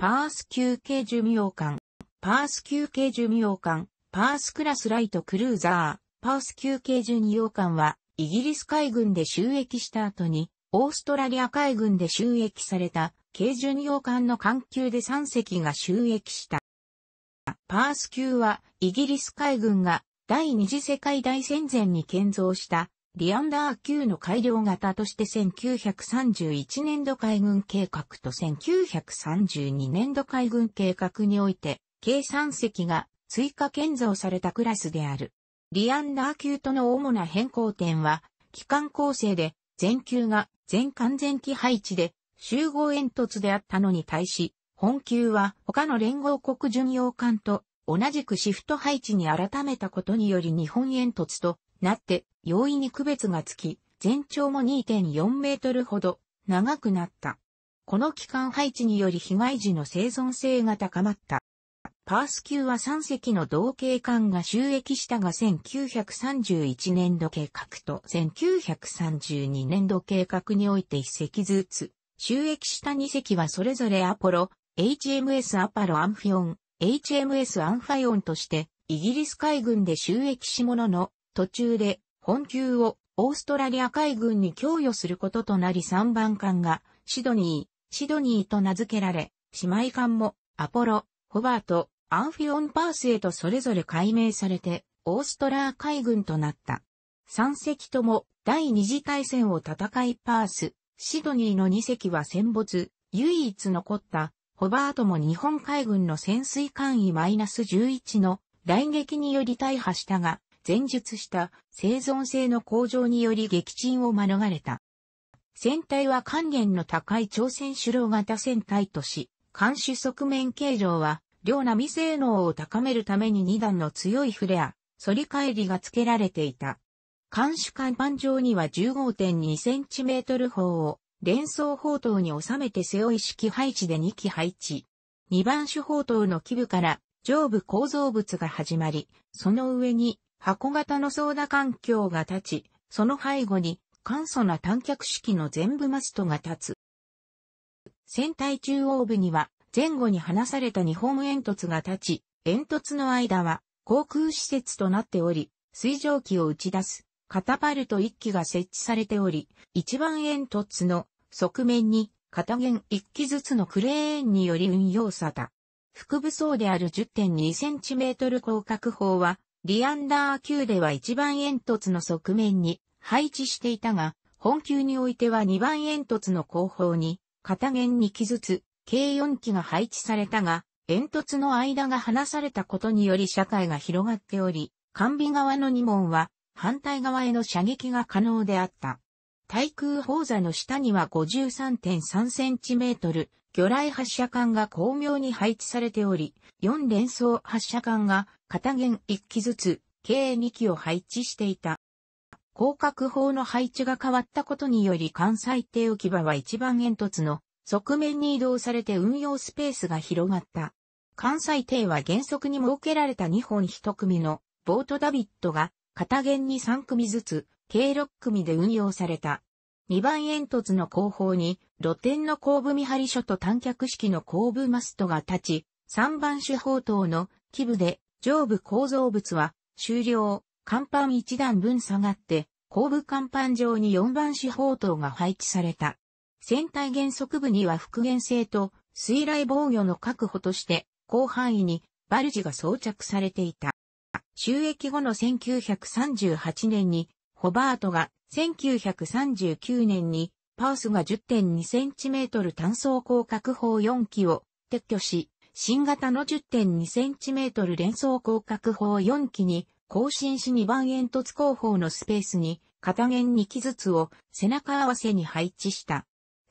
パース級系寿命艦、パース級系寿命艦、パースクラスライトクルーザー、パース級系巡洋艦は、イギリス海軍で収益した後に、オーストラリア海軍で収益された、軽巡洋艦の艦級で3隻が収益した。パース級は、イギリス海軍が第二次世界大戦前に建造したリアンダー級の改良型として1931年度海軍計画と1932年度海軍計画において、計算席が追加建造されたクラスである。リアンダー級との主な変更点は、機関構成で、全級が全完全機配置で集合煙突であったのに対し、本級は他の連合国巡洋艦と同じくシフト配置に改めたことにより日本煙突となって容易に区別がつき、全長も2.4メートルほど長くなった。この機関配置により被害時の生存性が高まった。パース級は3隻の同型艦が収益したが1931年度計画と1932年度計画において1隻ずつ、収益した2隻はそれぞれアポロ、HMS アパロアンフィオン、HMS アンファイオンとして、イギリス海軍で収益しものの、途中で本級をオーストラリア海軍に供与することとなり3番艦がシドニー、シドニーと名付けられ、姉妹艦もアポロ、ホバート、アンフィオンパースへとそれぞれ改名されて、オーストラー海軍となった。3隻とも第二次大戦を戦いパース、シドニーの2隻は戦没、唯一残った、ホバートも日本海軍の潜水艦ス -11 の雷撃により大破したが、前述した生存性の向上により撃沈を免れた。船体は還元の高い朝鮮主郎型船体とし、艦首側面形状は、両波性能を高めるために2段の強いフレア、反り返りが付けられていた。艦首艦板上には 15.2cm 砲を連装砲塔に収めて背負い式配置で2機配置。2番手砲塔の基部から上部構造物が始まり、その上に箱型の操舵環境が立ち、その背後に簡素な単脚式の全部マストが立つ。船体中央部には前後に離された日本煙突が立ち、煙突の間は航空施設となっており、水蒸気を打ち出すカタパルト1機が設置されており、一番煙突の側面に片弦1機ずつのクレーンにより運用された。副武装である 10.2cm 広角砲はリアンダー級では1番煙突の側面に配置していたが、本級においては2番煙突の後方に、片弦に機ずつ、計4機が配置されたが、煙突の間が離されたことにより社会が広がっており、完備側の2門は反対側への射撃が可能であった。対空砲座の下には 53.3cm 魚雷発射管が巧妙に配置されており、4連装発射管が片弦1機ずつ、計2機を配置していた。広角砲の配置が変わったことにより関西艇置き場は一番煙突の側面に移動されて運用スペースが広がった。関西艇は原則に設けられた2本1組のボートダビットが片弦に3組ずつ計6組で運用された。2番煙突の後方に露天の後部見張り所と短脚式の後部マストが立ち、3番手砲塔の基部で上部構造物は、終了、甲板一段分下がって、後部甲板上に4番四方塔が配置された。船体原則部には復元性と水雷防御の確保として、広範囲にバルジが装着されていた。収益後の1938年に、ホバートが1939年に、パースが1 0 2センチメートル単装広角砲4機を撤去し、新型の 10.2cm 連装広角砲4機に更新し2番煙突後方のスペースに片弦2機ずつを背中合わせに配置した。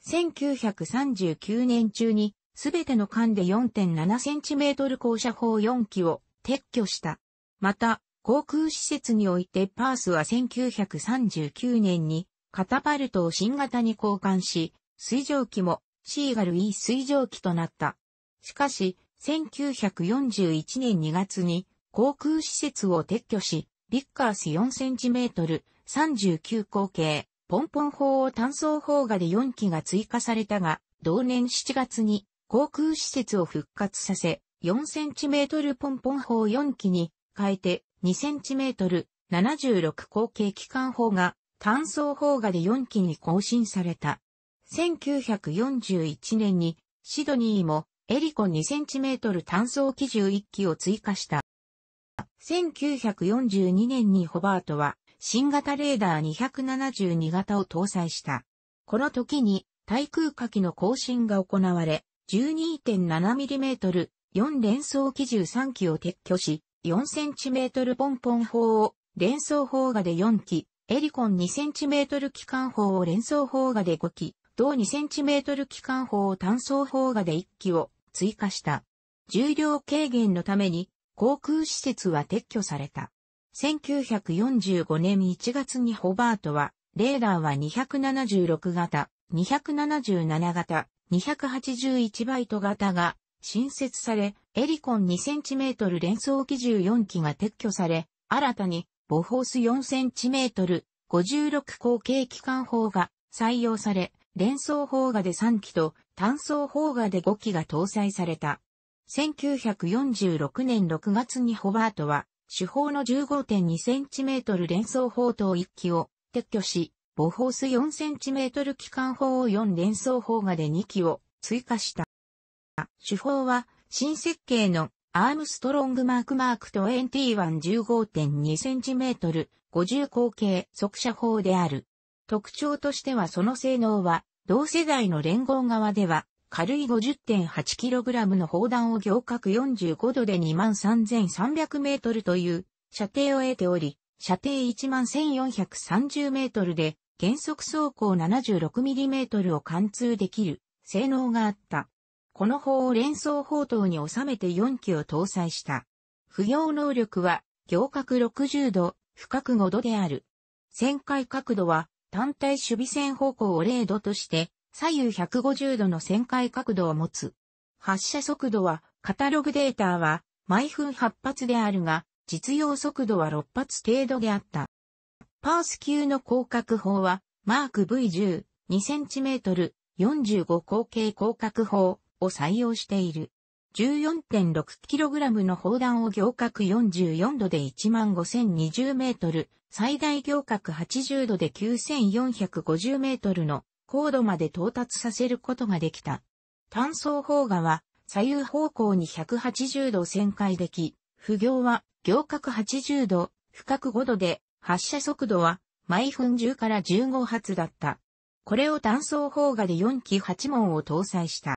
1939年中にすべての間で 4.7cm 降車砲4機を撤去した。また、航空施設においてパースは1939年にカタパルトを新型に交換し、水蒸気もシーガル E 水蒸気となった。しかし、1941年2月に航空施設を撤去し、ビッカース4センチメートル39口径、ポンポン砲を単装砲画で4機が追加されたが、同年7月に航空施設を復活させ、4センチメートルポンポン砲4機に変えて2センチメートル76口径機関砲が単装砲画で4機に更新された。1941年にシドニーもエリコ 2cm 単装機銃1機を追加した。1942年にホバートは新型レーダー272型を搭載した。この時に対空火器の更新が行われ、12.7mm、4連装機銃3機を撤去し、4cm ポンポン砲を連装砲画で4機、エリコン 2cm 機関砲を連装砲画で5機、同 2cm 機関砲を単装砲画で1機を追加した。重量軽減のために航空施設は撤去された。1945年1月にホバートは、レーダーは276型、277型、281バイト型が新設され、エリコン 2cm 連装機14機が撤去され、新たにボホース 4cm、56口径機関砲が採用され、連装砲がで3機と単装砲画で5機が搭載された。1946年6月にホバートは、主砲の 15.2cm 連装砲塔1機を撤去し、ボホース 4cm 機関砲を4連装砲画で2機を追加した。主砲は新設計のアームストロングマークマーク2 n 1 1 5 2 c m 50口径速射砲である。特徴としてはその性能は同世代の連合側では、軽い 50.8kg の砲弾を行角45度で 23,300m という射程を得ており、射程 11,430m で減速走行 76mm を貫通できる性能があった。この砲を連装砲塔に収めて4機を搭載した。不要能力は、行角60度、深く5度である。旋回角度は単体守備線方向を0度として、左右150度の旋回角度を持つ。発射速度は、カタログデータは、毎分8発であるが、実用速度は6発程度であった。パース級の広角砲は、マーク V10、2cm、45口径広角砲を採用している。14.6kg の砲弾を行角44度で15,020メートル、最大行角80度で9450メートルの高度まで到達させることができた。単層砲画は左右方向に180度旋回でき、不行は行角80度、深く5度で発射速度は毎分10から15発だった。これを単層砲画で4機8門を搭載した。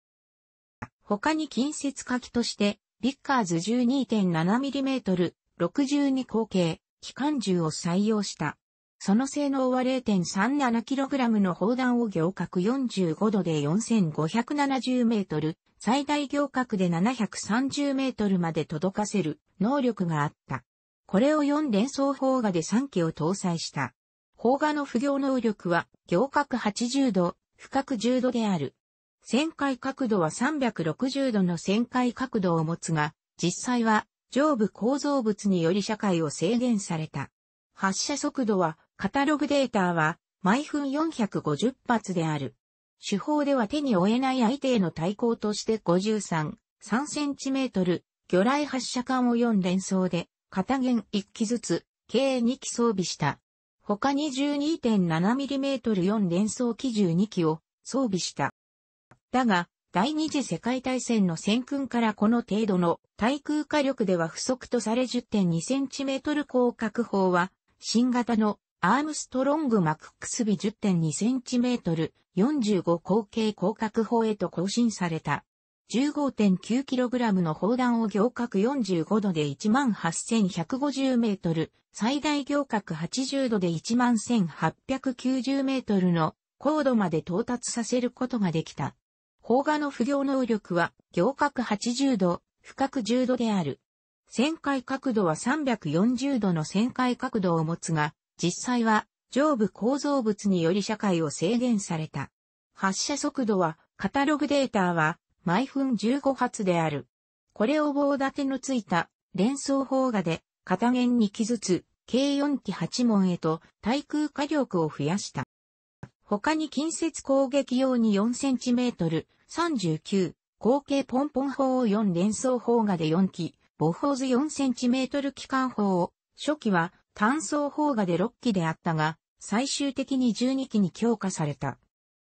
他に近接火器として、ビッカーズ 12.7mm、62口径、機関銃を採用した。その性能は 0.37kg の砲弾を行角45度で4570メートル、最大行角で730メートルまで届かせる能力があった。これを4連装砲画で3機を搭載した。砲画の不行能力は行角80度、深角10度である。旋回角度は360度の旋回角度を持つが、実際は上部構造物により社会を制限された。発射速度は、カタログデータは、毎分450発である。手法では手に負えない相手への対抗として53、3センチメートル、魚雷発射管を4連装で、片弦1機ずつ、計2機装備した。他に 12.7mm4 連装機銃2機を装備した。だが、第二次世界大戦の戦訓からこの程度の対空火力では不足とされ 10.2cm 広角砲は、新型のアームストロングマックスビ 10.2cm 45口径広角砲へと更新された。15.9kg の砲弾を行角45度で18,150メートル、最大行角80度で11,890メートルの高度まで到達させることができた。邦画の不行能力は、行角80度、深角10度である。旋回角度は340度の旋回角度を持つが、実際は上部構造物により社会を制限された。発射速度は、カタログデータは、毎分15発である。これを棒立てのついた、連想砲画で、片弦に傷つ、計4機8門へと、対空火力を増やした。他に近接攻撃用に 4cm、39、後継ポンポン砲を4連装砲画で4機、ボホーズ 4cm 機関砲を、初期は単装砲画で6機であったが、最終的に12機に強化された。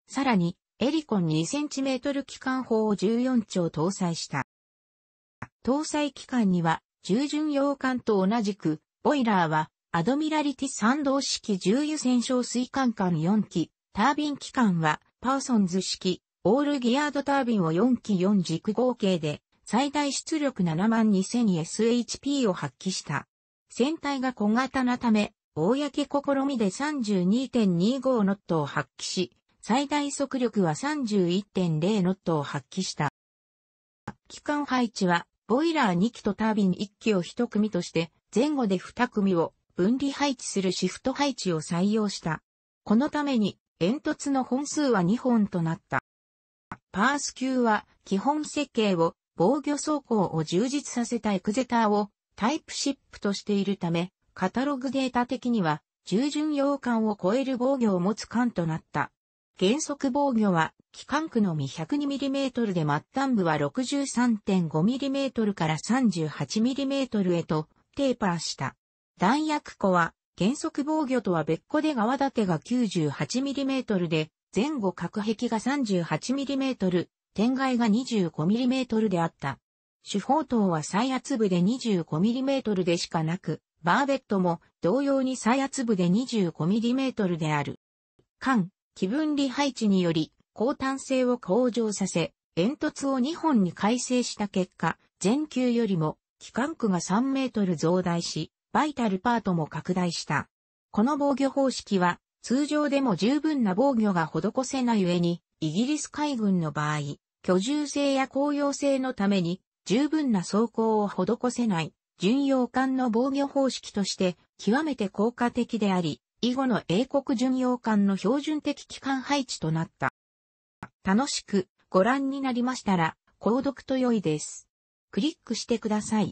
さらに、エリコン 2cm 機関砲を14丁搭載した。搭載機関には、従順洋艦と同じく、ボイラーは、アドミラリティ3動式重油戦勝水管艦4機、タービン機関は、パーソンズ式、オールギアードタービンを4機4軸合計で、最大出力 72000SHP を発揮した。船体が小型なため、公試みで32.25ノットを発揮し、最大速力は31.0ノットを発揮した。機関配置は、ボイラー2機とタービン1機を1組として、前後で2組を分離配置するシフト配置を採用した。このために、煙突の本数は2本となった。パース級は基本設計を防御走行を充実させたエクゼターをタイプシップとしているため、カタログデータ的には従順洋艦を超える防御を持つ艦となった。原則防御は、機関区のみ 102mm で末端部は 63.5mm から 38mm へとテーパーした。弾薬庫は原則防御とは別個で側立てが 98mm で、前後隔壁が 38mm、天外が 25mm であった。主砲塔は最圧部で 25mm でしかなく、バーベットも同様に最圧部で 25mm である。間、気分離配置により、高単性を向上させ、煙突を2本に改正した結果、全球よりも、機関区が3メートル増大し、バイタルパートも拡大した。この防御方式は、通常でも十分な防御が施せない上に、イギリス海軍の場合、居住性や公用性のために、十分な装甲を施せない、巡洋艦の防御方式として、極めて効果的であり、以後の英国巡洋艦の標準的機関配置となった。楽しくご覧になりましたら、購読と良いです。クリックしてください。